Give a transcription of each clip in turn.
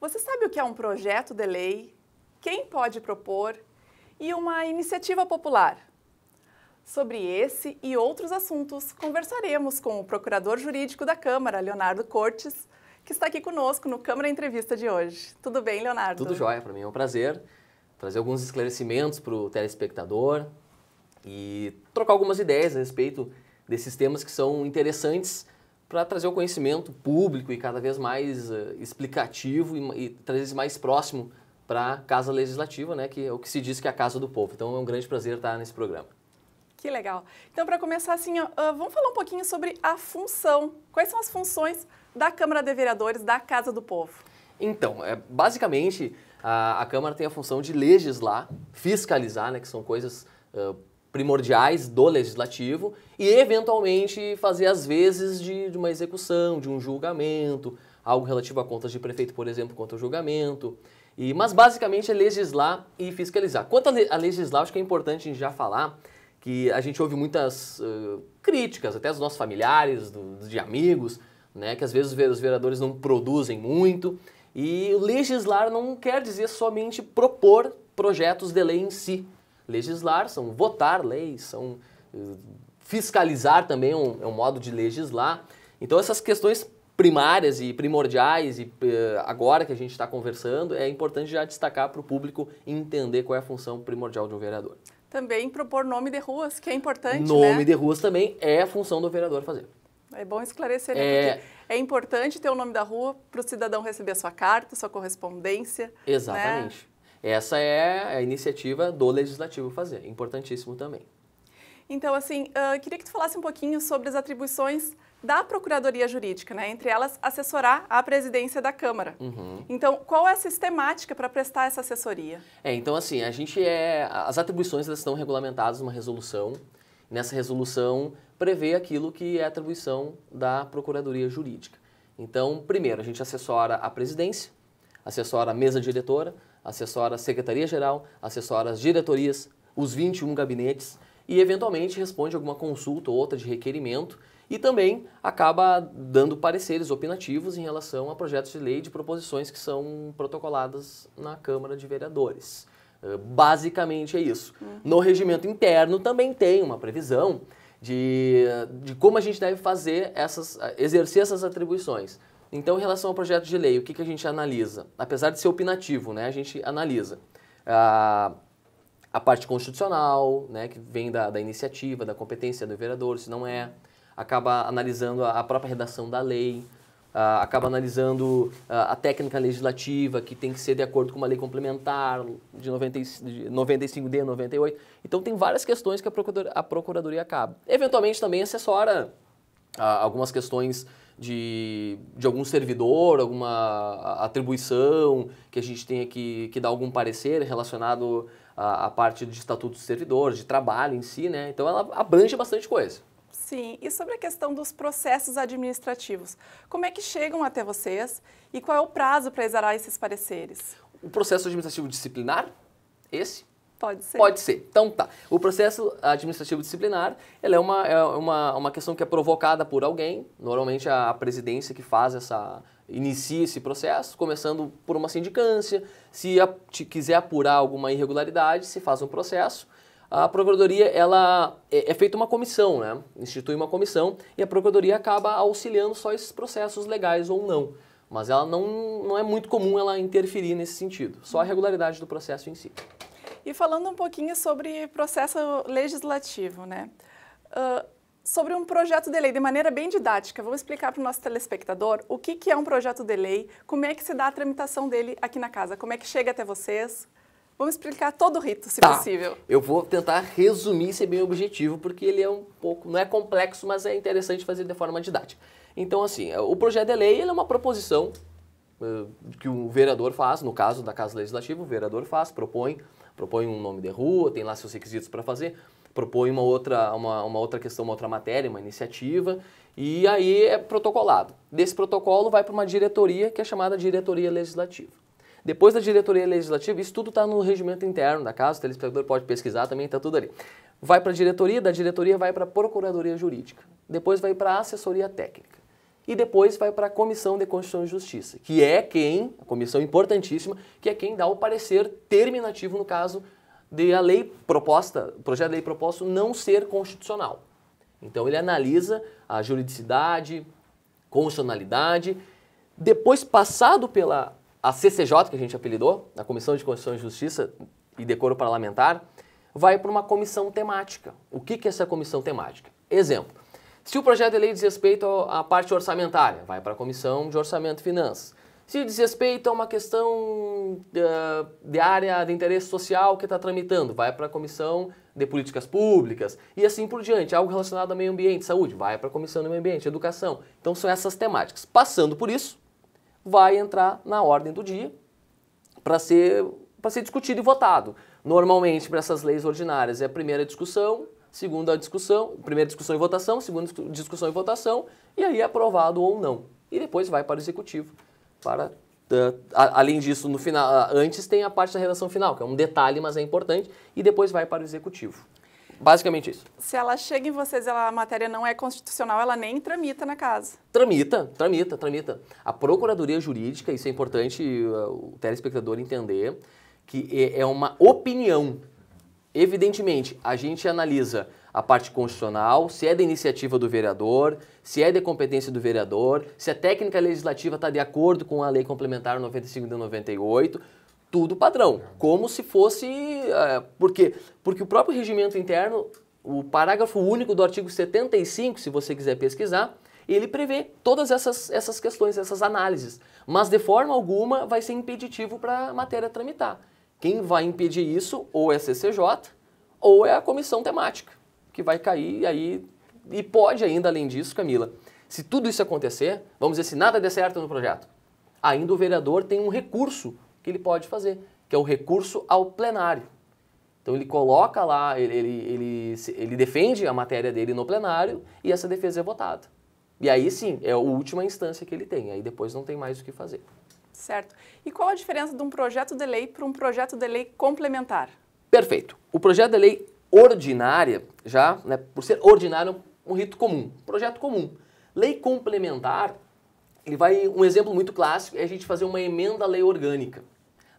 Você sabe o que é um projeto de lei? Quem pode propor? E uma iniciativa popular? Sobre esse e outros assuntos, conversaremos com o procurador jurídico da Câmara, Leonardo Cortes, que está aqui conosco no Câmara Entrevista de hoje. Tudo bem, Leonardo? Tudo jóia, para mim é um prazer trazer alguns esclarecimentos para o telespectador e trocar algumas ideias a respeito desses temas que são interessantes para trazer o conhecimento público e cada vez mais uh, explicativo e, e trazer mais próximo para a Casa Legislativa, né, que é o que se diz que é a Casa do Povo. Então é um grande prazer estar nesse programa. Que legal. Então, para começar assim, ó, ah, vamos falar um pouquinho sobre a função. Quais são as funções da Câmara de Vereadores da Casa do Povo? Então, é, basicamente, a, a Câmara tem a função de legislar, fiscalizar, né, que são coisas uh, primordiais do legislativo e, eventualmente, fazer as vezes de, de uma execução, de um julgamento, algo relativo a contas de prefeito, por exemplo, contra o julgamento. E, mas, basicamente, é legislar e fiscalizar. Quanto a, legislar, acho que é importante a gente já falar que a gente ouve muitas uh, críticas, até dos nossos familiares, do, de amigos, né, que às vezes os vereadores não produzem muito. E legislar não quer dizer somente propor projetos de lei em si, Legislar são votar leis, são eh, fiscalizar também é um, é um modo de legislar. Então essas questões primárias e primordiais e eh, agora que a gente está conversando é importante já destacar para o público entender qual é a função primordial de um vereador. Também propor nome de ruas, que é importante. Né? Nome né? de ruas também é a função do vereador fazer. É bom esclarecer, né? é... é importante ter o nome da rua para o cidadão receber a sua carta, sua correspondência. Né? Exatamente. Né? Essa é a iniciativa do legislativo fazer, importantíssimo também. Então, assim, ah, eu queria que tu falasse um pouquinho sobre as atribuições da Procuradoria Jurídica, né? entre elas assessorar a presidência da Câmara. Uhum. Então, qual é a sistemática para prestar essa assessoria? É, então assim, a gente é. As atribuições elas estão regulamentadas numa resolução. Nessa resolução prevê aquilo que é a atribuição da Procuradoria Jurídica. Então, primeiro, a gente assessora a presidência, assessora a mesa diretora, assessora a Secretaria-Geral, assessora as diretorias, os 21 gabinetes e, eventualmente, responde alguma consulta ou outra de requerimento e também acaba dando pareceres opinativos em relação a projetos de lei de proposições que são protocoladas na Câmara de Vereadores. Eh, basicamente é isso. Hum. No regimento interno também tem uma previsão de, de como a gente deve fazer essas, eh, exercer essas atribuições. Então, em relação ao projeto de lei, o que, que a gente analisa? Apesar de ser opinativo, né, a gente analisa a, ah, a parte constitucional, né, que vem da, da iniciativa, da competência do vereador, se não é, acaba analisando a, a própria redação da lei, ah, acaba analisando ah, a técnica legislativa, que tem que ser de acordo com uma lei complementar de, 90, de 95D, 98. Então, tem várias questões que a, procuradoria, a procuradoria acaba. Eventualmente, também assessora algumas questões de, de algum servidor, alguma atribuição que a gente tenha que, que dar algum parecer relacionado à, à parte de estatuto do servidor, de trabalho em si, né? Então ela abrange bastante coisa. Sim, e sobre a questão dos processos administrativos, como é que chegam até vocês e qual é o prazo para exarar esses pareceres? O processo administrativo disciplinar, esse, Pode ser. Pode ser. Então tá. O processo administrativo disciplinar ele é, uma, é uma, uma questão que é provocada por alguém, normalmente a presidência que faz essa. inicia esse processo, começando por uma sindicância. Se a, quiser apurar alguma irregularidade, se faz um processo. A procuradoria ela é, é feita uma comissão, né? Institui uma comissão e a procuradoria acaba auxiliando só esses processos legais ou não. Mas ela não, não é muito comum ela interferir nesse sentido, só a regularidade do processo em si. E falando um pouquinho sobre processo legislativo, né? Uh, sobre um projeto de lei, de maneira bem didática, vamos explicar para o nosso telespectador o que, que é um projeto de lei, como é que se dá a tramitação dele aqui na casa, como é que chega até vocês. Vamos explicar todo o rito, se tá. possível. Eu vou tentar resumir, ser bem objetivo, porque ele é um pouco, não é complexo, mas é interessante fazer de forma didática. Então, assim, o projeto de lei é uma proposição ah, que o vereador faz, no caso da Casa Legislativa, o vereador faz, propõe propõe um nome de rua, tem lá seus requisitos para fazer, propõe uma outra, uma, uma outra questão, uma outra matéria, uma iniciativa, e aí é protocolado. Desse protocolo vai para uma diretoria que é chamada diretoria legislativa. Depois da diretoria legislativa, isso tudo está no regimento interno da casa, o telespectador pode pesquisar também, está tudo ali. Vai para a diretoria, da diretoria vai para a procuradoria jurídica. Depois vai para a assessoria técnica e depois vai para a Comissão de Constituição e Justiça, que é quem, a comissão importantíssima, que é quem dá o parecer terminativo no caso de a lei proposta, projeto de lei proposto não ser constitucional. Então ele analisa a juridicidade, constitucionalidade, depois passado pela a CCJ, que a gente apelidou, a Comissão de Constituição e Justiça e Decoro Parlamentar, vai para uma comissão temática. O que, que é essa comissão temática? Exemplo, se o projeto de lei diz respeito à parte orçamentária, vai para a Comissão de Orçamento e Finanças. Se diz respeito a uma questão uh, de área de interesse social que está tramitando, vai para a Comissão de Políticas Públicas e assim por diante. Algo relacionado ao meio ambiente, saúde, vai para a Comissão do Meio Ambiente, Educação. Então são essas temáticas. Passando por isso, vai entrar na ordem do dia para ser, ser discutido e votado. Normalmente, para essas leis ordinárias, é a primeira discussão, segunda discussão, primeira discussão e votação, segunda discussão e votação, e aí é aprovado ou não. E depois vai para o executivo. Para, uh, além disso, no final, antes tem a parte da redação final, que é um detalhe, mas é importante, e depois vai para o executivo. Basicamente isso. Se ela chega em vocês e a matéria não é constitucional, ela nem tramita na casa. Tramita, tramita, tramita. A Procuradoria Jurídica, isso é importante eh, o telespectador entender, que é, é uma opinião. Evidentemente, a gente analisa a parte constitucional, se é da iniciativa do vereador, se é da competência do vereador, se a técnica legislativa está de acordo com a lei complementar 95 de 98, tudo padrão, como se fosse. É, por porque, porque o próprio regimento interno, o parágrafo único do artigo 75, se você quiser pesquisar, ele prevê todas essas, essas questões, essas análises, mas de forma alguma vai ser impeditivo para a matéria tramitar. Quem vai impedir isso ou é a CCJ ou é a comissão temática, que vai cair e aí. E pode ainda, além disso, Camila, se tudo isso acontecer, vamos dizer, se nada der certo no projeto, ainda o vereador tem um recurso que ele pode fazer, que é o recurso ao plenário. Então ele coloca lá, ele, ele, ele, ele defende a matéria dele no plenário e essa defesa é votada. E aí sim, é a última instância que ele tem, aí depois não tem mais o que fazer. Certo. E qual a diferença de um projeto de lei para um projeto de lei complementar? Perfeito. O projeto de lei ordinária, já, né, por ser ordinário, é um rito comum, projeto comum. Lei complementar, ele vai um exemplo muito clássico é a gente fazer uma emenda à lei orgânica.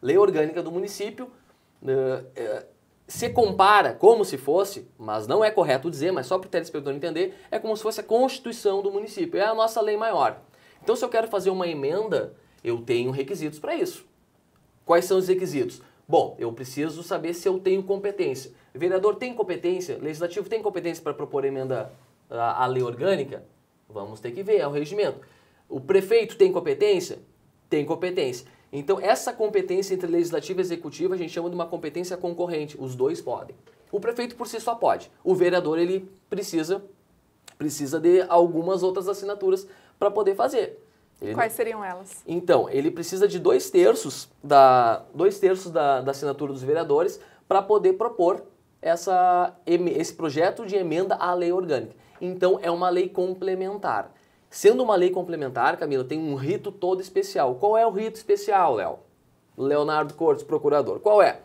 Lei orgânica do município uh, uh, se compara como se fosse, mas não é correto dizer, mas só para o telespectador entender, é como se fosse a constituição do município, é a nossa lei maior. Então, se eu quero fazer uma emenda eu tenho requisitos para isso. Quais são os requisitos? Bom, eu preciso saber se eu tenho competência. O vereador tem competência? Legislativo tem competência para propor emenda à, à lei orgânica? Vamos ter que ver, é o regimento. O prefeito tem competência? Tem competência. Então, essa competência entre legislativo e executivo a gente chama de uma competência concorrente. Os dois podem. O prefeito por si só pode. O vereador ele precisa precisa de algumas outras assinaturas para poder fazer. Ele, Quais seriam elas? Então, ele precisa de dois terços da, dois terços da, da assinatura dos vereadores para poder propor essa, esse projeto de emenda à lei orgânica. Então, é uma lei complementar. Sendo uma lei complementar, Camila, tem um rito todo especial. Qual é o rito especial, Léo? Leonardo Cortes, procurador. Qual é?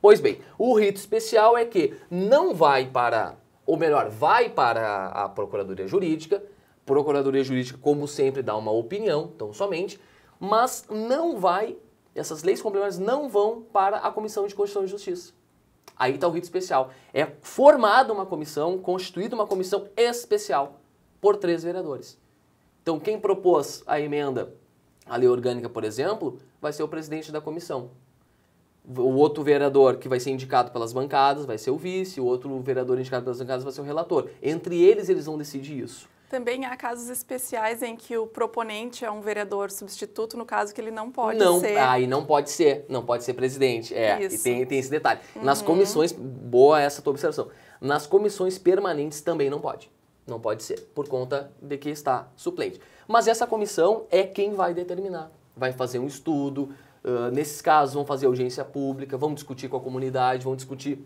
Pois bem, o rito especial é que não vai para, ou melhor, vai para a Procuradoria Jurídica, Procuradoria Jurídica, como sempre, dá uma opinião, então somente, mas não vai, essas leis complementares não vão para a Comissão de Constituição e Justiça. Aí está o rito especial. É formada uma comissão, constituída uma comissão especial por três vereadores. Então, quem propôs a emenda à lei orgânica, por exemplo, vai ser o presidente da comissão. O outro vereador que vai ser indicado pelas bancadas vai ser o vice, o outro vereador indicado pelas bancadas vai ser o relator. Entre eles, eles vão decidir isso. Também há casos especiais em que o proponente é um vereador substituto, no caso que ele não pode não, ser. Aí não pode ser, não pode ser presidente. É, Isso. e tem, tem esse detalhe. Uhum. Nas comissões, boa essa tua observação. Nas comissões permanentes também não pode. Não pode ser, por conta de que está suplente. Mas essa comissão é quem vai determinar. Vai fazer um estudo, Uh, nesses casos, vão fazer audiência pública, vão discutir com a comunidade, vão discutir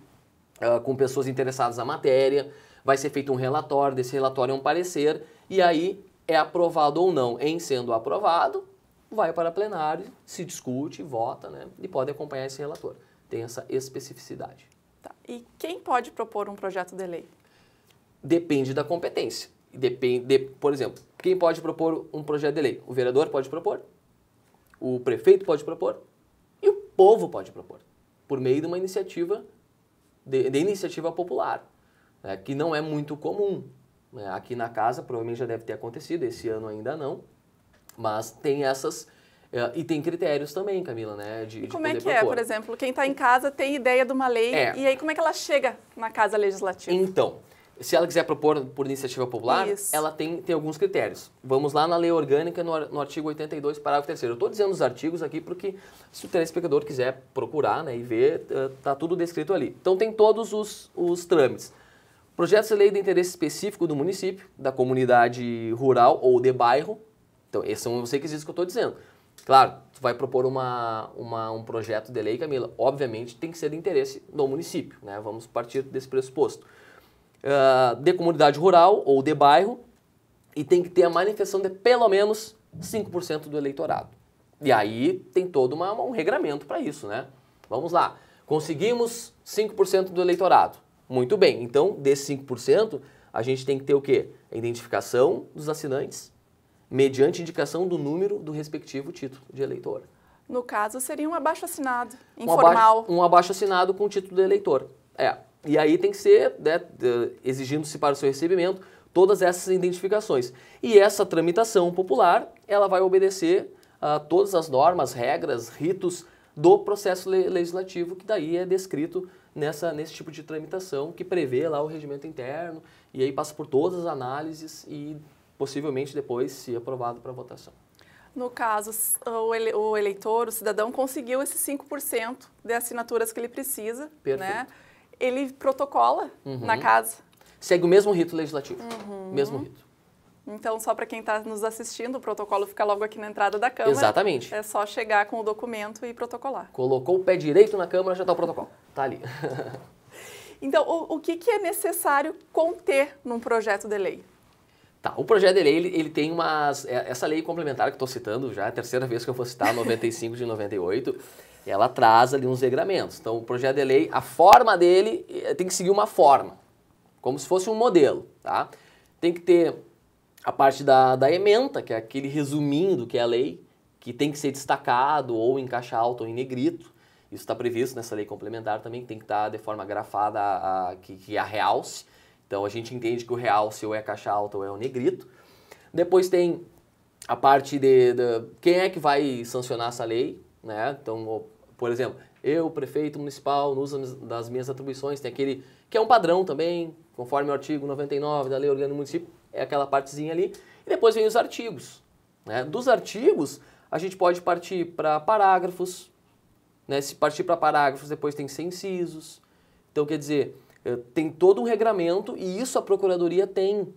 uh, com pessoas interessadas na matéria vai ser feito um relatório, desse relatório é um parecer, e aí é aprovado ou não. Em sendo aprovado, vai para a plenário, se discute, vota, né? E pode acompanhar esse relator. Tem essa especificidade. Tá. E quem pode propor um projeto de lei? Depende da competência. Depende, de, por exemplo, quem pode propor um projeto de lei? O vereador pode propor, o prefeito pode propor e o povo pode propor, por meio de uma iniciativa de, de iniciativa popular é, que não é muito comum. É, aqui na casa provavelmente já deve ter acontecido, esse ano ainda não, mas tem essas é, e tem critérios também, Camila, né? De, e como de é que é? propor. é, por exemplo, quem está em casa tem ideia de uma lei é. e aí como é que ela chega na casa legislativa? Então, se ela quiser propor por iniciativa popular, Isso. ela tem, tem alguns critérios. Vamos lá na lei orgânica, no, no artigo 82, parágrafo 3 Eu estou dizendo os artigos aqui porque se o telespectador quiser procurar né, e ver, está eh, tudo descrito ali. Então tem todos os, os trâmites. Projetos de lei de interesse específico do município, da comunidade rural ou de bairro. Então, esses são os requisitos que eu estou dizendo. Claro, tu vai propor uma, uma, um projeto de lei, Camila, obviamente tem que ser de interesse do município, né? Vamos partir desse pressuposto. Uh, de comunidade rural ou de bairro, e tem que ter a manifestação de pelo menos 5% do eleitorado. E aí tem todo uma, um regramento para isso, né? Vamos lá. Conseguimos 5% do eleitorado. Muito bem, então desses 5%, a gente tem que ter o quê? A identificação dos assinantes, mediante indicação do número do respectivo título de eleitor. No caso, seria um abaixo-assinado, informal. Um abaixo-assinado um abaixo com título de eleitor, é. E aí tem que ser, né, exigindo-se para o seu recebimento, todas essas identificações. E essa tramitação popular, ela vai obedecer a todas as normas, regras, ritos do processo legislativo, que daí é descrito nessa, nesse tipo de tramitação que prevê lá o regimento interno e aí passa por todas as análises e possivelmente depois se aprovado para votação. No caso, o eleitor, o cidadão, conseguiu esses 5% de assinaturas que ele precisa, né? Perfeito. né? Ele protocola uhum. na casa. Segue o mesmo rito legislativo, uhum. mesmo rito. Então, só para quem está nos assistindo, o protocolo fica logo aqui na entrada da Câmara. Exatamente. É só chegar com o documento e protocolar. Colocou o pé direito na Câmara, já está o protocolo. Está ali. então, o, o que, que, é necessário conter num projeto de lei? Tá, o projeto de lei, ele, ele tem umas... É, essa lei complementar que estou citando já, é a terceira vez que eu vou citar, 95 de 98, ela traz ali uns regramentos. Então, o projeto de lei, a forma dele é, tem que seguir uma forma, como se fosse um modelo, tá? Tem que ter a parte da, da ementa, que é aquele resuminho do que é a lei, que tem que ser destacado ou em caixa alta ou em negrito. Isso está previsto nessa lei complementar também, tem que estar tá de forma grafada, a, a, que, que é a realce. Então a gente entende que o realce ou é caixa alta ou é o negrito. Depois tem a parte de, de, quem é que vai sancionar essa lei, né? Então, por exemplo, eu, prefeito municipal, no uso das minhas atribuições, tem aquele que é um padrão também, conforme o artigo 99 da Lei Orgânica do Município, é aquela partezinha ali. E depois vem os artigos. Né? Dos artigos, a gente pode partir para parágrafos. Né? Se partir para parágrafos, depois tem ser incisos. Então, quer dizer, eh, tem todo um regramento e isso a Procuradoria tem.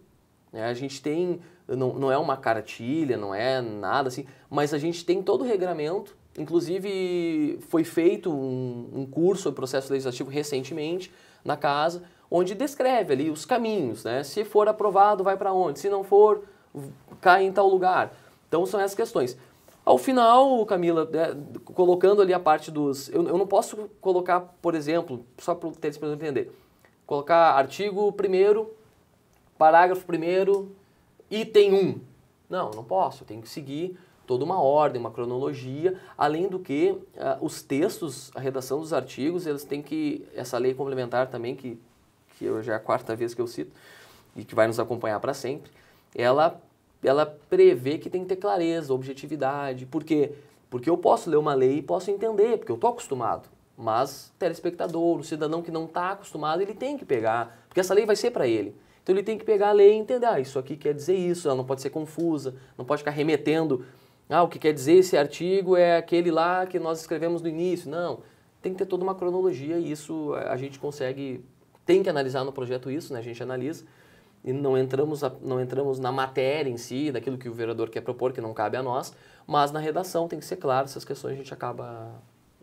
Né? A gente tem, não, não é uma cartilha, não é nada assim, mas a gente tem todo o regramento. Inclusive, foi feito um, um curso sobre processo legislativo recentemente na casa, onde descreve ali os caminhos, né? Se for aprovado, vai para onde? Se não for, cai em tal lugar. Então são essas questões. Ao final, Camila, né, colocando ali a parte dos. Eu, eu, não posso colocar, por exemplo, só para o telespectador entender, colocar artigo 1, parágrafo 1, item 1. Não, não posso. Eu tenho que seguir toda uma ordem, uma cronologia, além do que uh, os textos, a redação dos artigos, eles têm que, essa lei complementar também que que hoje é a quarta vez que eu cito, e que vai nos acompanhar para sempre, ela, ela prevê que tem que ter clareza, objetividade. Por quê? Porque eu posso ler uma lei e posso entender, porque eu estou acostumado. Mas telespectador, o cidadão que não está acostumado, ele tem que pegar, porque essa lei vai ser para ele. Então ele tem que pegar a lei e entender, ah, isso aqui quer dizer isso, ela não pode ser confusa, não pode ficar remetendo, ah, o que quer dizer esse artigo é aquele lá que nós escrevemos no início. Não, tem que ter toda uma cronologia e isso a gente consegue tem que analisar no projeto isso, né? a gente analisa e não entramos, a, não entramos na matéria em si, daquilo que o vereador quer propor, que não cabe a nós, mas na redação tem que ser claro, essas questões a gente acaba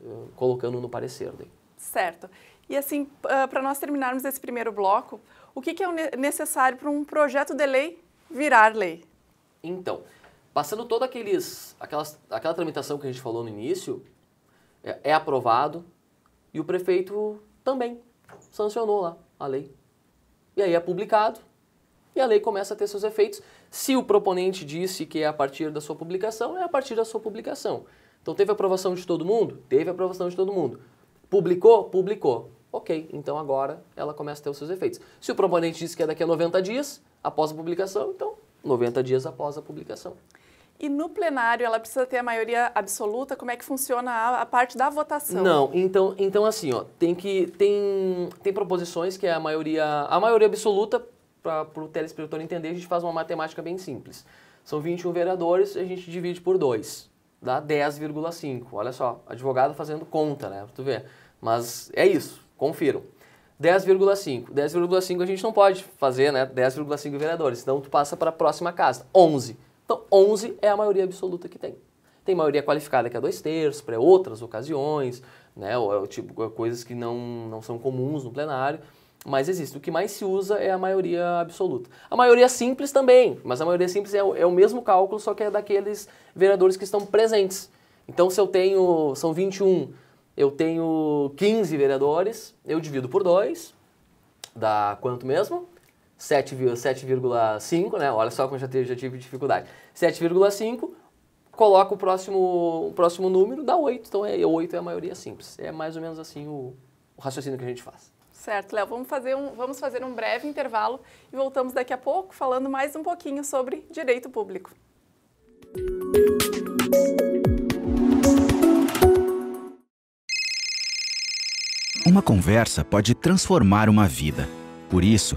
uh, colocando no parecer. Daí. Certo. E assim, uh, para nós terminarmos esse primeiro bloco, o que, que é necessário para um projeto de lei virar lei? Então, passando toda aqueles, aquelas, aquela tramitação que a gente falou no início, é, é aprovado e o prefeito também sancionou lá a lei. E aí é publicado e a lei começa a ter seus efeitos. Se o proponente disse que é a partir da sua publicação, é a partir da sua publicação. Então teve aprovação de todo mundo? Teve aprovação de todo mundo. Publicou? Publicou. Ok, então agora ela começa a ter os seus efeitos. Se o proponente disse que é daqui a 90 dias, após a publicação, então 90 dias após a publicação. E no plenário ela precisa ter a maioria absoluta? Como é que funciona a, a parte da votação? Não, então, então assim, ó, tem que tem tem proposições que é a maioria a maioria absoluta para o telespectador entender, a gente faz uma matemática bem simples. São 21 vereadores, a gente divide por 2, dá 10,5. Olha só, advogado fazendo conta, né? para tu ver. Mas é isso, confiram. 10,5. 10,5 a gente não pode fazer, né? 10,5 vereadores, Então tu passa para a próxima casa. 11. Então, 11 é a maioria absoluta que tem. Tem maioria qualificada que é dois terços, para outras ocasiões, né, ou, é tipo, é coisas que não, não são comuns no plenário, mas existe. O que mais se usa é a maioria absoluta. A maioria simples também, mas a maioria simples é, é o mesmo cálculo, só que é daqueles vereadores que estão presentes. Então, se eu tenho, são 21, eu tenho 15 vereadores, eu divido por 2, dá quanto mesmo? 7,5, né? Olha só como já, teve, já tive dificuldade. 7,5, coloca o próximo, o próximo número, dá 8. Então, é, 8 é a maioria simples. É mais ou menos assim o, o raciocínio que a gente faz. Certo, Léo. Vamos fazer, um, vamos fazer um breve intervalo e voltamos daqui a pouco falando mais um pouquinho sobre direito público. Uma conversa pode transformar uma vida. Por isso,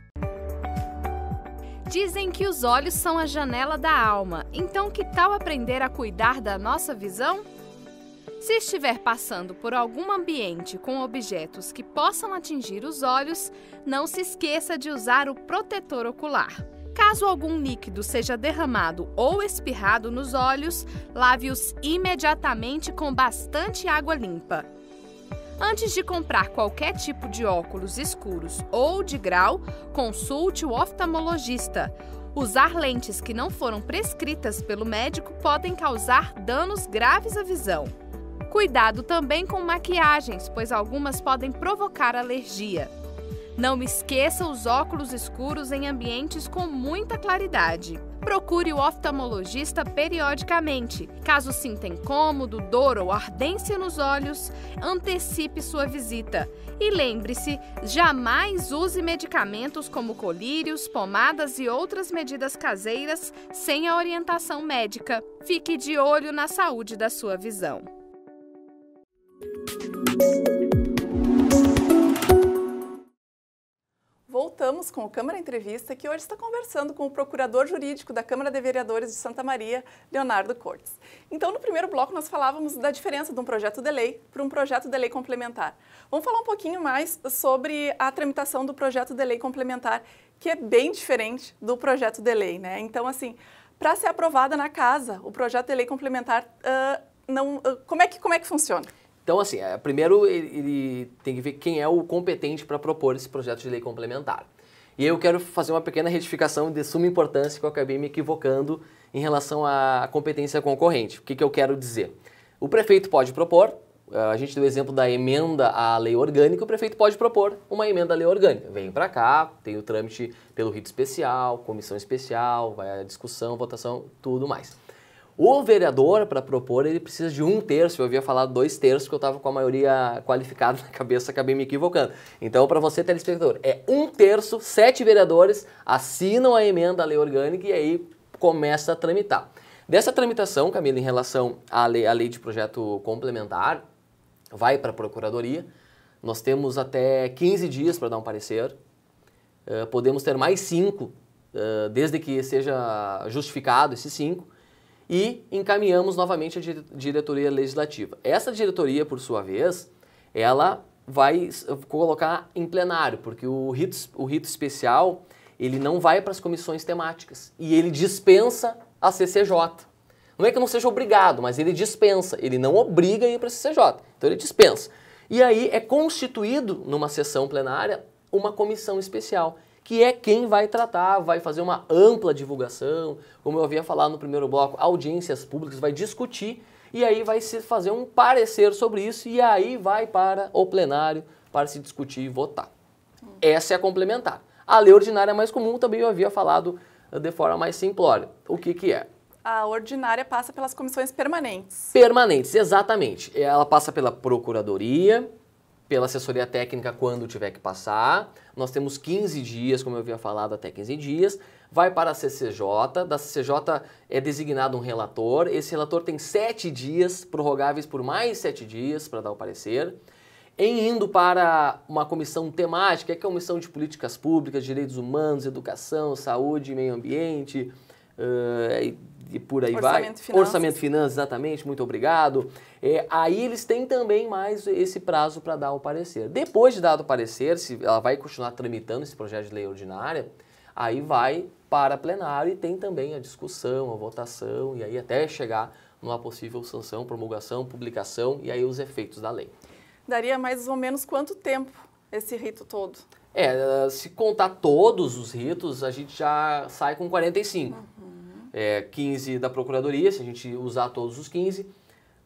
Dizem que os olhos são a janela da alma, então que tal aprender a cuidar da nossa visão? Se estiver passando por algum ambiente com objetos que possam atingir os olhos, não se esqueça de usar o protetor ocular. Caso algum líquido seja derramado ou espirrado nos olhos, lave-os imediatamente com bastante água limpa. Antes de comprar qualquer tipo de óculos escuros ou de grau, consulte o oftalmologista. Usar lentes que não foram prescritas pelo médico podem causar danos graves à visão. Cuidado também com maquiagens, pois algumas podem provocar alergia. Não esqueça os óculos escuros em ambientes com muita claridade procure o oftalmologista periodicamente. Caso sinta incômodo, dor ou ardência nos olhos, antecipe sua visita. E lembre-se, jamais use medicamentos como colírios, pomadas e outras medidas caseiras sem a orientação médica. Fique de olho na saúde da sua visão. Voltamos com o Câmara Entrevista, que hoje está conversando com o procurador jurídico da Câmara de Vereadores de Santa Maria, Leonardo Cortes. Então, no primeiro bloco, nós falávamos da diferença de um projeto de lei para um projeto de lei complementar. Vamos falar um pouquinho mais sobre a tramitação do projeto de lei complementar, que é bem diferente do projeto de lei, né? Então, assim, para ser aprovada na casa, o projeto de lei complementar, uh, não, uh, como, é que, como é que funciona? Então, assim, é, primeiro ele, ele tem que ver quem é o competente para propor esse projeto de lei complementar. E eu quero fazer uma pequena retificação de suma importância que eu acabei me equivocando em relação à competência concorrente. O que, que eu quero dizer? O prefeito pode propor, eh, a gente deu o exemplo da emenda à lei orgânica, o prefeito pode propor uma emenda à lei orgânica. Vem para cá, tem o trâmite pelo rito especial, comissão especial, vai a discussão, votação, tudo mais. O vereador, para propor, ele precisa de um terço. Eu havia falado dois terços, que eu estava com a maioria qualificada na cabeça, acabei me equivocando. Então, para você, telespectador, é um terço, sete vereadores assinam a emenda à lei orgânica e aí começa a tramitar. Dessa tramitação, Camila, em relação à lei, à lei de projeto complementar, vai para a Procuradoria. Nós temos até 15 dias para dar um parecer. Uh, podemos ter mais cinco, uh, desde que seja justificado esses cinco e encaminhamos novamente a diretoria legislativa. Essa diretoria, por sua vez, ela vai colocar em plenário, porque o rito, o rito especial ele não vai para as comissões temáticas e ele dispensa a CCJ. Não é que não seja obrigado, mas ele dispensa, ele não obriga a ir para a CCJ, então ele dispensa. E aí é constituído numa sessão plenária uma comissão especial que é quem vai tratar, vai fazer uma ampla divulgação, como eu havia falado no primeiro bloco, audiências públicas, vai discutir e aí vai se fazer um parecer sobre isso e aí vai para o plenário para se discutir e votar. Essa é a complementar. A lei ordinária é mais comum também eu havia falado de forma mais simplória. O que, que é? A ordinária passa pelas comissões permanentes. Permanentes, exatamente. Ela passa pela Procuradoria, pela assessoria técnica quando tiver que passar. Nós temos 15 dias, como eu havia falado, até 15 dias. Vai para a CCJ, da CCJ é designado um relator. Esse relator tem 7 dias, prorrogáveis por mais 7 dias para dar o parecer. Em indo para uma comissão temática, que é a Comissão de Políticas Públicas, Direitos Humanos, Educação, Saúde e Meio Ambiente, eh, e, e por aí Orçamento vai. Orçamento financeiro. Orçamento exatamente, muito obrigado. É, aí eles têm também mais esse prazo para dar o parecer. Depois de dado o parecer, se ela vai continuar tramitando esse projeto de lei ordinária, aí vai para plenário e tem também a discussão, a votação, e aí até chegar numa possível sanção, promulgação, publicação e aí os efeitos da lei. Daria mais ou menos quanto tempo esse rito todo? É, se contar todos os ritos, a gente já sai com 45. Uhum é, 15 da Procuradoria, se a gente usar todos os 15.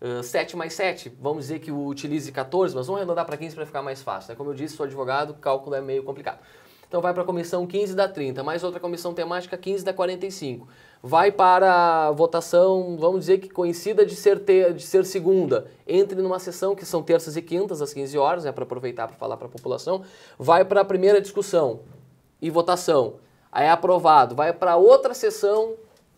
Uh, 7 mais 7, vamos dizer que utilize 14, mas vamos arredondar para 15 para ficar mais fácil. Né? Como eu disse, sou advogado, cálculo é meio complicado. Então vai para a comissão 15 da 30, mais outra comissão temática 15 da 45. Vai para a votação, vamos dizer que coincida de ser, ter, de ser segunda. Entre numa sessão que são terças e quintas, às 15 horas, né, para aproveitar para falar para a população. Vai para a primeira discussão e votação. Aí é aprovado. Vai para outra sessão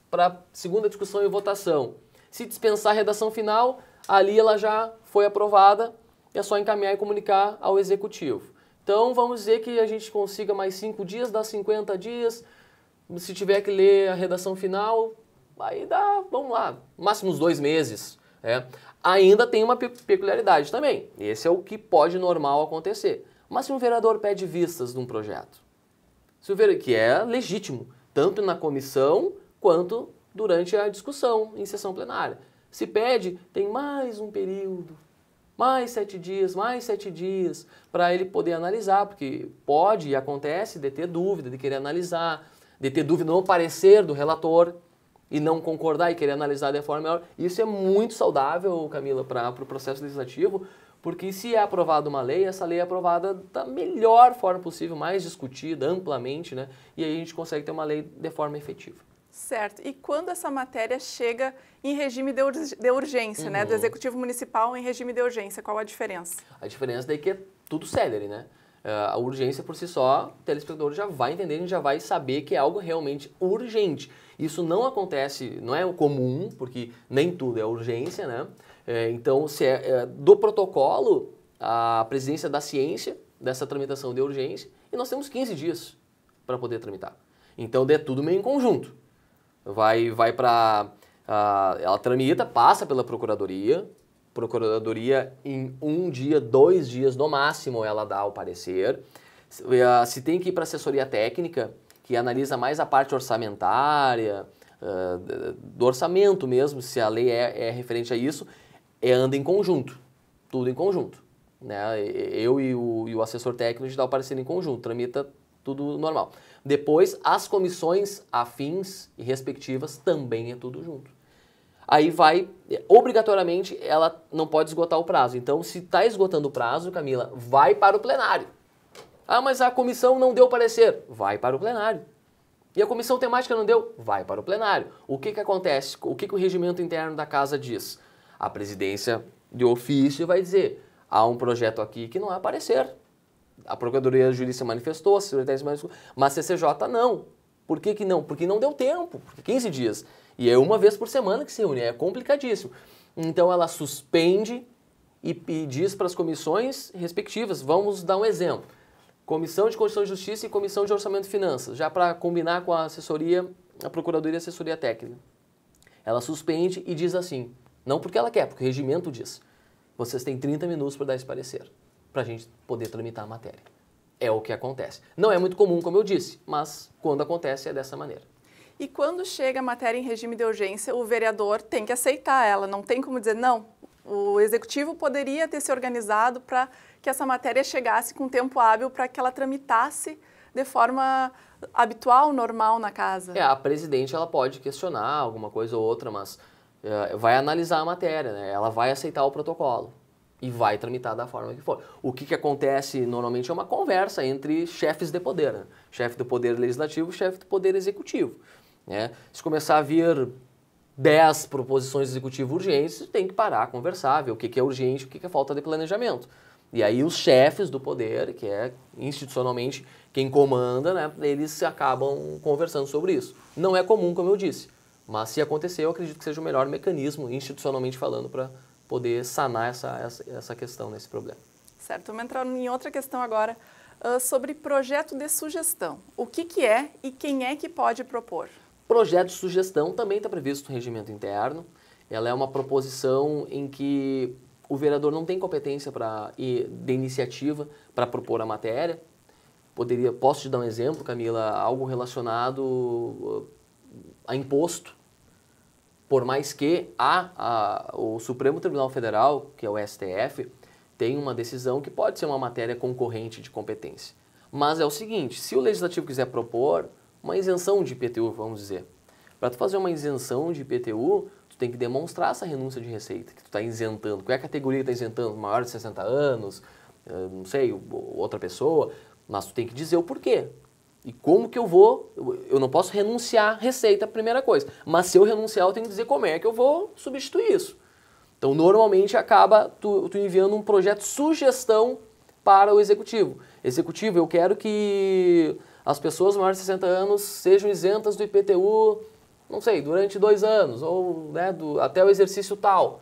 para segunda discussão e votação. Se dispensar a redação final, ali ela já foi aprovada, é só encaminhar e comunicar ao executivo. Então vamos dizer que a gente consiga mais cinco dias, dá 50 dias. Se tiver que ler a redação final, aí dá, vamos lá, máximo uns dois meses. É. Ainda tem uma peculiaridade também. Esse é o que pode normal acontecer. Mas se um vereador pede vistas de um projeto, se o vereador, que é legítimo, tanto na comissão quanto durante a discussão em sessão plenária. Se pede, tem mais um período, mais sete dias, mais sete dias, para ele poder analisar, porque pode e acontece de ter dúvida, de querer analisar, de ter dúvida no parecer do relator e não concordar e querer analisar de forma melhor. Isso é muito saudável, Camila, para o pro processo legislativo, porque se é aprovada uma lei, essa lei é aprovada da melhor forma possível, mais discutida amplamente, né? E aí a gente consegue ter uma lei de forma efetiva. Certo. E quando essa matéria chega em regime de, de urgência, uhum. né? Do uhum. Executivo Municipal em regime de urgência, qual a diferença? A diferença é que é tudo célere, né? Uh, a urgência por si só, o telespectador já vai entender, já vai saber que é algo realmente urgente. Isso não acontece, não é comum, porque nem tudo é urgência, né? É, então, se é, é, do protocolo, a presidência da ciência dessa tramitação de urgência, e nós temos 15 dias para poder tramitar. Então, é tudo meio em conjunto vai, vai para. Uh, ah, ela tramita, passa pela procuradoria. Procuradoria, em um dia, dois dias no máximo, ela dá o parecer. Se, uh, se tem que ir para assessoria técnica, que analisa mais a parte orçamentária, uh, do orçamento mesmo, se a lei é, é referente a isso, é, anda em conjunto, tudo em conjunto. Né? Eu e o, e o assessor técnico a gente dá o parecer em conjunto, tramita tudo normal. Depois, as comissões afins e respectivas também é tudo junto. Aí vai, obrigatoriamente, ela não pode esgotar o prazo. Então, se está esgotando o prazo, Camila, vai para o plenário. Ah, mas a comissão não deu parecer. Vai para o plenário. E a comissão temática não deu? Vai para o plenário. O que, que acontece? O que, que o regimento interno da casa diz? A presidência de ofício vai dizer: há um projeto aqui que não é parecer a Procuradoria Jurídica manifestou, a Secretaria se manifestou, mas a CCJ não. Por que, que não? Porque não deu tempo, 15 dias. E é uma vez por semana que se reúne, é complicadíssimo. Então ela suspende e, e diz para as comissões respectivas, vamos dar um exemplo. Comissão de Constituição e Justiça e Comissão de Orçamento e Finanças, já para combinar com a assessoria, a Procuradoria e Assessoria Técnica. Ela suspende e diz assim, não porque ela quer, porque o regimento diz, vocês têm 30 minutos para dar esse parecer para a gente poder tramitar a matéria. É o que acontece. Não é muito comum, como eu disse, mas quando acontece é dessa maneira. E quando chega a matéria em regime de urgência, o vereador tem que aceitar ela, não tem como dizer não. O executivo poderia ter se organizado para que essa matéria chegasse com tempo hábil para que ela tramitasse de forma habitual, normal na casa. É, a presidente ela pode questionar alguma coisa ou outra, mas uh, vai analisar a matéria, né? ela vai aceitar o protocolo e vai tramitar da forma que for. O que, que acontece normalmente é uma conversa entre chefes de poder, né? chefe do poder legislativo, chefe do poder executivo. Né? Se começar a vir 10 proposições executivas urgentes, tem que parar, conversar, ver o que, que é urgente, o que, que é falta de planejamento. E aí os chefes do poder, que é institucionalmente quem comanda, né, eles acabam conversando sobre isso. Não é comum, como eu disse, mas se acontecer, eu acredito que seja o melhor mecanismo, institucionalmente falando, para poder sanar essa, essa, essa questão, nesse problema. Certo, vamos entrar em outra questão agora uh, sobre projeto de sugestão. O que, que é e quem é que pode propor? Projeto de sugestão também está previsto no regimento interno. Ela é uma proposição em que o vereador não tem competência para de iniciativa para propor a matéria. Poderia, posso te dar um exemplo, Camila, algo relacionado ah, a imposto. Por mais que a, a, o Supremo Tribunal Federal, que é o STF, tem uma decisão que pode ser uma matéria concorrente de competência. Mas é o seguinte, se o legislativo quiser propor uma isenção de IPTU, vamos dizer, para tu fazer uma isenção de IPTU, tu tem que demonstrar essa renúncia de receita que tu está isentando. Qual é a categoria que está isentando? Maior de 60 anos, eh, não sei, outra pessoa, mas tu tem que dizer o porquê. E como que eu vou? Eu não posso renunciar à receita, primeira coisa. Mas se eu renunciar, eu tenho que dizer como é que eu vou substituir isso. Então, normalmente acaba tu, tu enviando um projeto sugestão para o executivo. Executivo, eu quero que as pessoas maiores de 60 anos sejam isentas do IPTU, não sei, durante dois anos, ou né, do, até o exercício tal.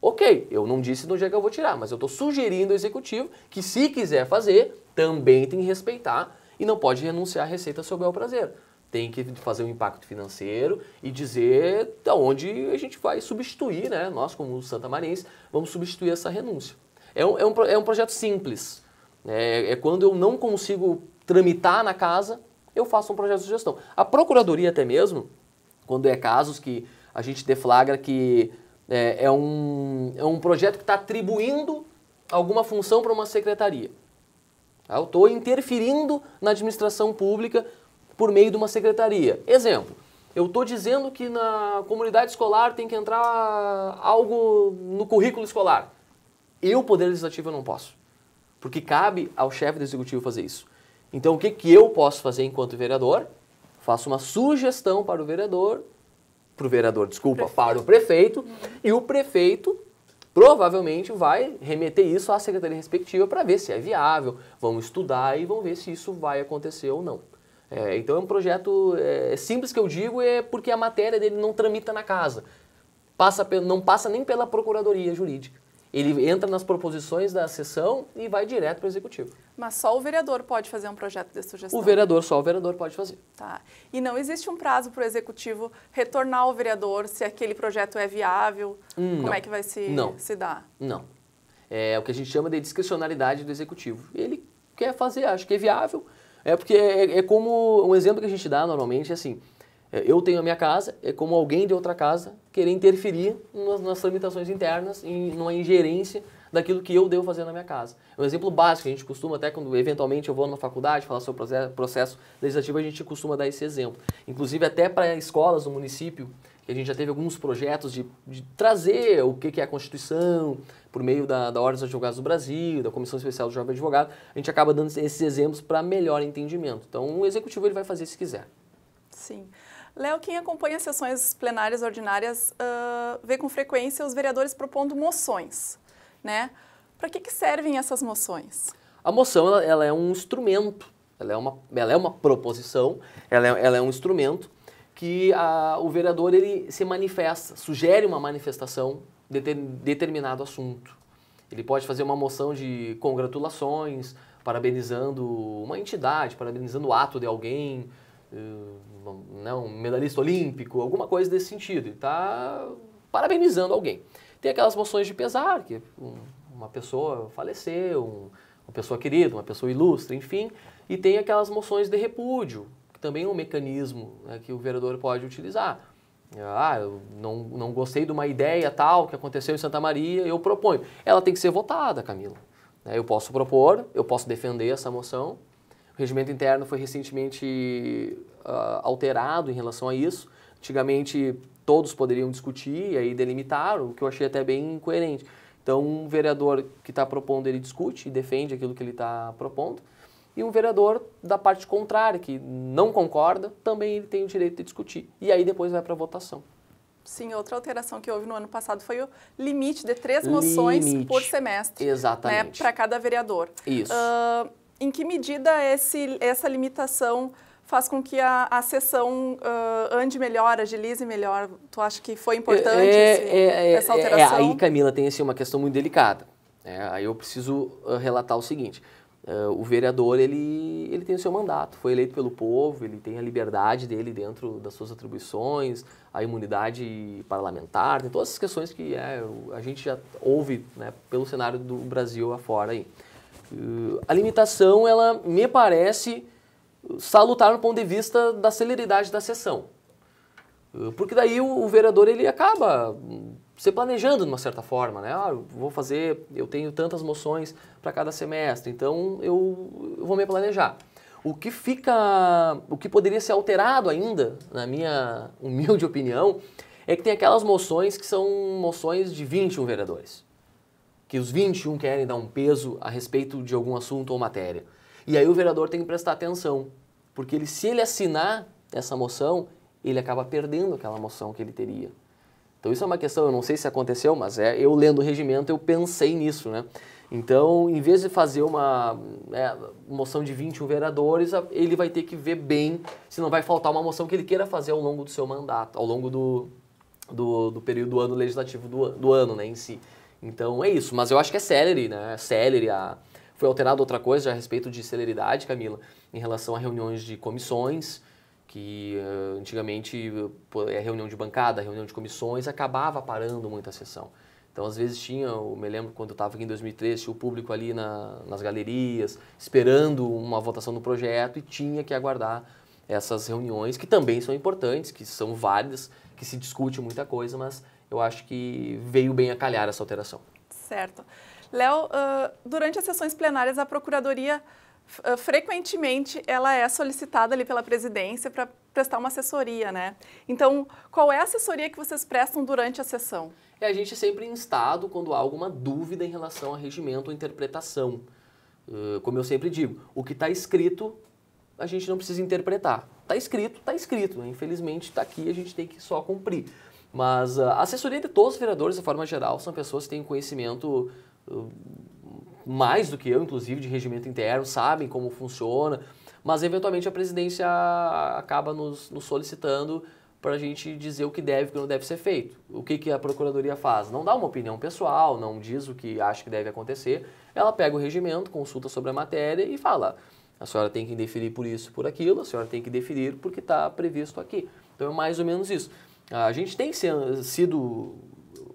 Ok, eu não disse no dia é que eu vou tirar, mas eu estou sugerindo ao executivo que, se quiser fazer, também tem que respeitar e não pode renunciar à receita sob o prazer. Tem que fazer um impacto financeiro e dizer da onde a gente vai substituir, né? Nós, como Santa marins vamos substituir essa renúncia. É um, é um, é um projeto simples. É, é quando eu não consigo tramitar na casa, eu faço um projeto de gestão. A procuradoria até mesmo, quando é casos que a gente deflagra que é, é um, é um projeto que está atribuindo alguma função para uma secretaria. Ah, eu estou interferindo na administração pública por meio de uma secretaria. Exemplo, eu estou dizendo que na comunidade escolar tem que entrar algo no currículo escolar. Eu, Poder Legislativo, eu não posso. Porque cabe ao chefe do Executivo fazer isso. Então, o que, que eu posso fazer enquanto vereador? Faço uma sugestão para o vereador, para o vereador, desculpa, prefeito. para o prefeito, e o prefeito provavelmente vai remeter isso à secretaria respectiva para ver se é viável, vão estudar e vão ver se isso vai acontecer ou não. É, então é um projeto é, é simples que eu digo é porque a matéria dele não tramita na casa, passa, não passa nem pela procuradoria jurídica. Ele entra nas proposições da sessão e vai direto para o executivo. Mas só o vereador pode fazer um projeto de sugestão? O vereador, só o vereador pode fazer. Tá. E não existe um prazo para o executivo retornar ao vereador se aquele projeto é viável? Hum, como não. é que vai se, não. se dar? Não. É o que a gente chama de discricionalidade do executivo. Ele quer fazer, acho que é viável. É porque é, é como um exemplo que a gente dá normalmente, é assim, é, eu tenho a minha casa, é como alguém de outra casa querer interferir nas, nas tramitações internas, em numa ingerência daquilo que eu devo fazer na minha casa. É um exemplo básico, a gente costuma até quando eventualmente eu vou numa faculdade falar sobre processo, processo legislativo, a gente costuma dar esse exemplo. Inclusive até para escolas do município, que a gente já teve alguns projetos de, de trazer o que, que, é a Constituição, por meio da, da Ordem dos Advogados do Brasil, da Comissão Especial do Jovem Advogado, a gente acaba dando esses exemplos para melhor entendimento. Então o executivo ele vai fazer se quiser. Sim. Léo, quem acompanha as sessões plenárias ordinárias uh, vê com frequência os vereadores propondo moções, né? Para que, que, servem essas moções? A moção ela, ela, é um instrumento, ela é uma, ela é uma proposição, ela é, ela é um instrumento que a, o vereador ele se manifesta, sugere uma manifestação de ter, determinado assunto. Ele pode fazer uma moção de congratulações, parabenizando uma entidade, parabenizando o ato de alguém, né, um medalhista olímpico, alguma coisa desse sentido. e está parabenizando alguém. Tem aquelas moções de pesar, que uma pessoa faleceu, um, uma pessoa querida, uma pessoa ilustre, enfim. E tem aquelas moções de repúdio, que também é um mecanismo né, que o vereador pode utilizar. Ah, eu não, não gostei de uma ideia tal que aconteceu em Santa Maria, eu proponho. Ela tem que ser votada, Camila. Né, eu posso propor, eu posso defender essa moção, o regimento interno foi recentemente uh, alterado em relação a isso. Antigamente todos poderiam discutir e aí delimitar, o que eu achei até bem incoerente. Então, um vereador que está propondo, ele discute e defende aquilo que ele está propondo, e um vereador da parte contrária, que não concorda, também ele tem o direito de discutir. E aí depois vai para votação. Sim, outra alteração que houve no ano passado foi o limite de três moções por semestre. Né, Exatamente. Né, para cada vereador. Isso. Uh, em que medida esse, essa limitação faz com que a, a sessão uh, ande melhor, agilize melhor? Tu acha que foi importante é, esse, é, é essa é, é, alteração? É, aí, Camila, tem assim, uma questão muito delicada. Né? aí eu preciso uh, relatar o seguinte. Uh, o vereador, ele, ele tem o seu mandato, foi eleito pelo povo, ele tem a liberdade dele dentro das suas atribuições, a imunidade parlamentar, tem todas essas questões que a gente já ouve né, pelo cenário do Brasil afora aí. Eh, a limitação, ela me parece eh, salutar no ponto de vista da celeridade da sessão. Eh, porque daí o, o vereador ele acaba hum, se planejando de uma certa forma, né? Ah, vou fazer, eu tenho tantas moções para cada semestre, então eu, eu, vou me planejar. O que fica, o que poderia ser alterado ainda, na minha humilde opinião, é que tem aquelas moções que são moções de 21 vereadores que os 21 querem dar um peso a respeito de algum assunto ou matéria. E aí o vereador tem que prestar atenção, porque ele, se ele assinar essa moção, ele acaba perdendo aquela moção que ele teria. Então isso é uma questão, eu não sei se aconteceu, mas é, eu lendo o regimento eu pensei nisso, né? Então, em vez de fazer uma é, moção de 21 vereadores, ele vai ter que ver bem se não vai faltar uma moção que ele queira fazer ao longo do seu mandato, ao longo do, do, do período do ano legislativo do, do ano, né, em si. Então é isso, mas eu acho que é celery, né? É celery, a... foi alterada outra coisa a respeito de celeridade, Camila, em relação a reuniões de comissões, que uh, antigamente é reunião de bancada, reunião de comissões, acabava parando muita sessão. Então, às vezes tinha, eu me lembro quando eu estava aqui em 2003, tinha o público ali na, nas galerias, esperando uma votação do projeto e tinha que aguardar essas reuniões, que também são importantes, que são válidas, que se discute muita coisa, mas eu acho que veio bem a calhar essa alteração. Certo. Léo, uh, durante as sessões plenárias, a Procuradoria uh, frequentemente ela é solicitada ali pela presidência para prestar uma assessoria, né? Então, qual é a assessoria que vocês prestam durante a sessão? É, a gente é sempre instado quando há alguma dúvida em relação a regimento ou interpretação. Uh, como eu sempre digo, o que está escrito a gente não precisa interpretar. Está escrito, está escrito. Né? Infelizmente está aqui, a gente tem que só cumprir. Mas ah, a assessoria de todos os vereadores, de forma geral, são pessoas que têm conhecimento ah, mais do que eu, inclusive, de regimento interno, sabem como funciona, mas eventualmente a presidência acaba nos, nos solicitando para a gente dizer o que deve e o que não deve ser feito. O que, que a Procuradoria faz? Não dá uma opinião pessoal, não diz o que acha que deve acontecer, ela pega o regimento, consulta sobre a matéria e fala: a senhora tem que deferir por isso por aquilo, a senhora tem que deferir porque está previsto aqui. Então é mais ou menos isso. A gente tem sido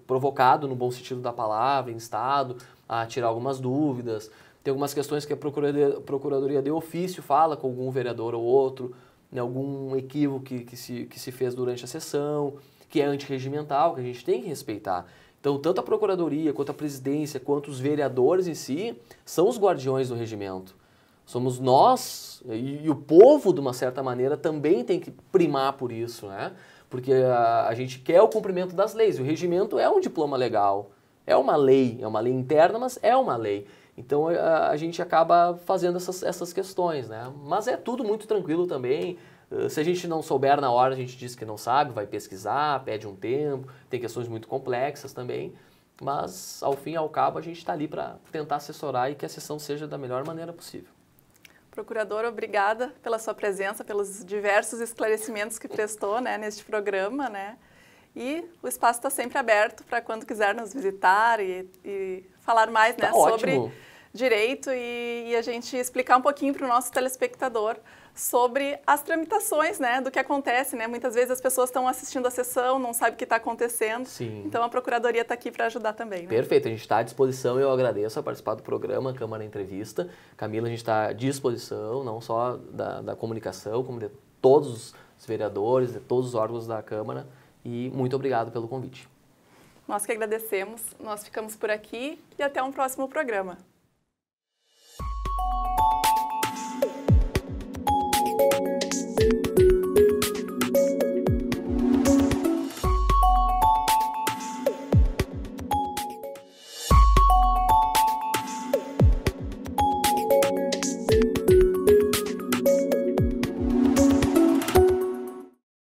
provocado, no bom sentido da palavra, em estado, a tirar algumas dúvidas. Tem algumas questões que a Procuradoria, procuradoria de ofício fala com algum vereador ou outro, né, algum equívoco que, que, se, que se fez durante a sessão, que é antirregimental, que a gente tem que respeitar. Então, tanto a Procuradoria, quanto a Presidência, quanto os vereadores em si, são os guardiões do regimento. Somos nós, e, e o povo, de uma certa maneira, também tem que primar por isso, né? Porque a, a gente quer o cumprimento das leis. O regimento é um diploma legal, é uma lei, é uma lei interna, mas é uma lei. Então a, a gente acaba fazendo essas, essas questões, né? Mas é tudo muito tranquilo também. Ah, se a gente não souber na hora, a gente diz que não sabe, vai pesquisar, pede um tempo, tem questões muito complexas também. Mas, ao fim e ao cabo, a gente está ali para tentar assessorar e que a sessão seja da melhor maneira possível. Procurador, obrigada pela sua presença, pelos diversos esclarecimentos que prestou né, neste programa. Né? E o espaço está sempre aberto para quando quiser nos visitar e, e falar mais né, tá sobre direito e, e a gente explicar um pouquinho para o nosso telespectador sobre as tramitações, né, do que acontece, né? Muitas vezes as pessoas estão assistindo a sessão, não sabem o que está acontecendo. Sim. Então a Procuradoria está aqui para ajudar também. Né? Perfeito, a gente está à disposição. Eu agradeço a participar do programa Câmara Entrevista. Camila, a gente está à disposição, não só da, da comunicação, como de todos os vereadores, de todos os órgãos da Câmara. E muito obrigado pelo convite. Nós que agradecemos. Nós ficamos por aqui e até um próximo programa. うん。